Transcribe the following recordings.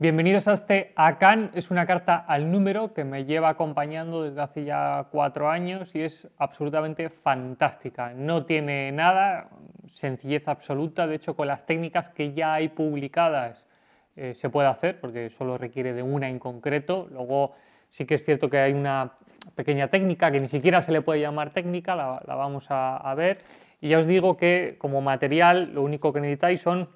Bienvenidos a este ACAN. Es una carta al número que me lleva acompañando desde hace ya cuatro años y es absolutamente fantástica. No tiene nada, sencillez absoluta. De hecho, con las técnicas que ya hay publicadas eh, se puede hacer porque solo requiere de una en concreto. Luego sí que es cierto que hay una pequeña técnica que ni siquiera se le puede llamar técnica, la, vamos a ver. Y ya os digo que como material lo único que necesitáis son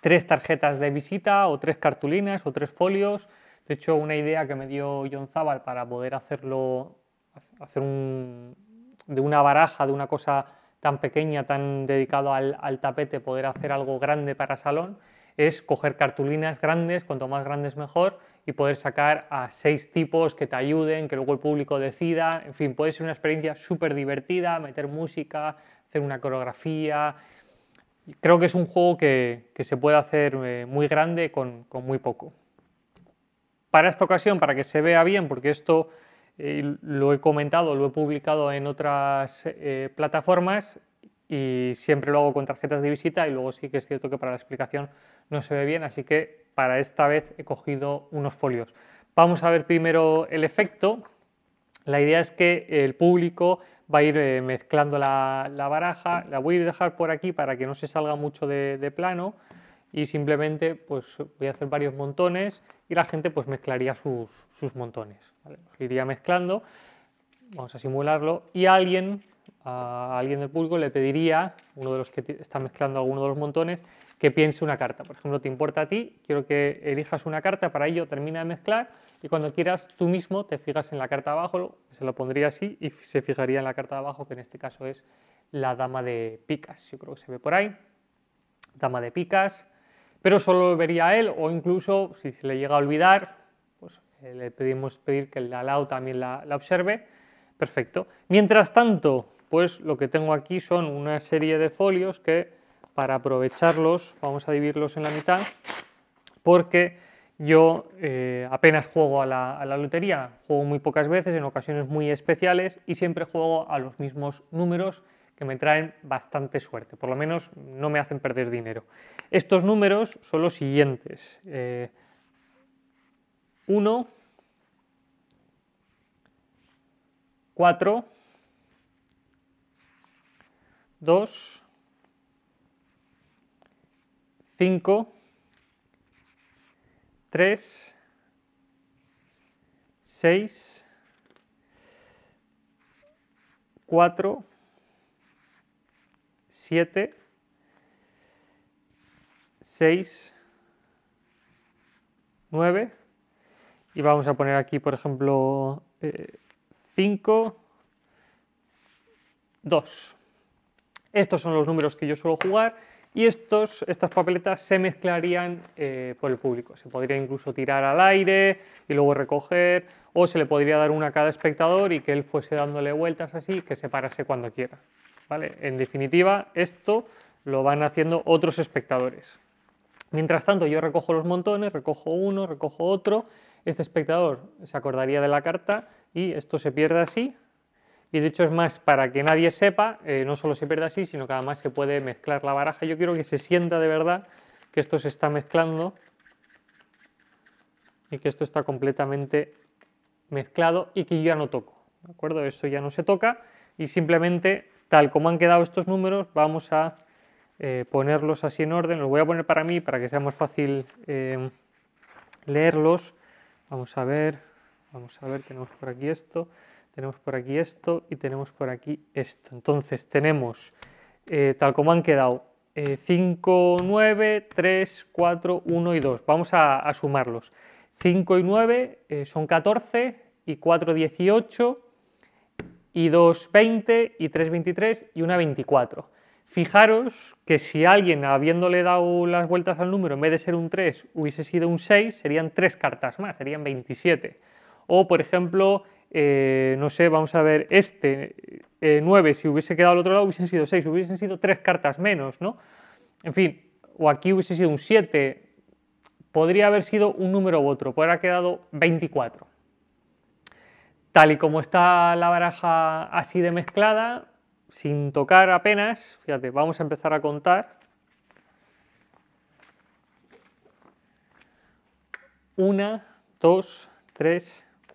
tres tarjetas de visita o tres cartulinas o tres folios. De hecho, una idea que me dio John Zabal para poder hacerlo, hacer un, de una baraja, de una cosa tan pequeña, tan dedicado al, tapete, poder hacer algo grande para salón, es coger cartulinas grandes, cuanto más grandes mejor, y poder sacar a seis tipos que te ayuden, que luego el público decida. En fin, puede ser una experiencia súper divertida, meter música, hacer una coreografía, creo que es un juego que, se puede hacer eh, muy grande con, muy poco. Para esta ocasión, para que se vea bien, porque esto eh, lo he comentado, lo he publicado en otras eh, plataformas y siempre lo hago con tarjetas de visita y luego sí que es cierto que para la explicación no se ve bien, así que para esta vez he cogido unos folios. Vamos a ver primero el efecto. La idea es que el público va a ir eh, mezclando la, baraja. La voy a dejar por aquí para que no se salga mucho de, plano y simplemente pues voy a hacer varios montones y la gente pues mezclaría sus, montones. Pues iría mezclando, vamos a simularlo y alguien, alguien del público le pediría, uno de los que está mezclando alguno de los montones, que piense una carta. Por ejemplo, te importa a ti, quiero que elijas una carta, para ello termina de mezclar y cuando quieras tú mismo te fijas en la carta de abajo, se lo pondría así y se fijaría en la carta de abajo, que en este caso es la dama de picas. Yo creo que se ve por ahí. Dama de picas. Pero solo lo vería él o incluso si se le llega a olvidar, pues eh, le pedimos pedir que el alao también la, la observe. Perfecto. Mientras tanto, pues lo que tengo aquí son una serie de folios que para aprovecharlos vamos a dividirlos en la mitad porque yo eh, apenas juego a la, a la, lotería, juego muy pocas veces, en ocasiones muy especiales y siempre juego a los mismos números que me traen bastante suerte, por lo menos no me hacen perder dinero. Estos números son los siguientes. 1, 4, 2, 5, 3, 6, 4, 7, 6, 9 y vamos a poner aquí por ejemplo eh, 5, 2. Estos son los números que yo suelo jugar y estos, estas papeletas se mezclarían eh, por el público. Se podría incluso tirar al aire y luego recoger, o se le podría dar una a cada espectador y que él fuese dándole vueltas así, que se parase cuando quiera. ¿vale? En definitiva, esto lo van haciendo otros espectadores. Mientras tanto, yo recojo los montones, recojo uno, recojo otro, este espectador se acordaría de la carta y esto se pierde así, y de hecho es más, para que nadie sepa, eh, no solo se pierde así, sino que además se puede mezclar la baraja. Yo quiero que se sienta de verdad que esto se está mezclando y que esto está completamente mezclado y que ya no toco. ¿De acuerdo? Eso ya no se toca y simplemente, tal como han quedado estos números, vamos a eh, ponerlos así en orden. Los voy a poner para mí para que sea más fácil eh, leerlos. Vamos a ver. Vamos a ver, tenemos por aquí esto, tenemos por aquí esto y tenemos por aquí esto. Entonces tenemos, eh, tal como han quedado, 5, 9, 3, 4, 1 y 2. Vamos a, sumarlos. 5 y 9 eh, son 14 y 4, 18 y 2, 20 y 3, 23 y 1, 24. Fijaros que si alguien, habiéndole dado las vueltas al número, en vez de ser un 3, hubiese sido un 6, serían 3 cartas más, serían 27. O, por ejemplo, eh, no sé, vamos a ver, este 9, eh, si hubiese quedado al otro lado, hubiesen sido 6, hubiesen sido 3 cartas menos, ¿no? En fin, o aquí hubiese sido un 7, podría haber sido un número u otro, podría haber quedado 24. Tal y como está la baraja así de mezclada, sin tocar apenas, fíjate, vamos a empezar a contar. Una, 2, tres,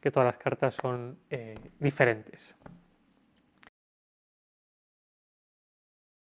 que todas las cartas son eh, diferentes.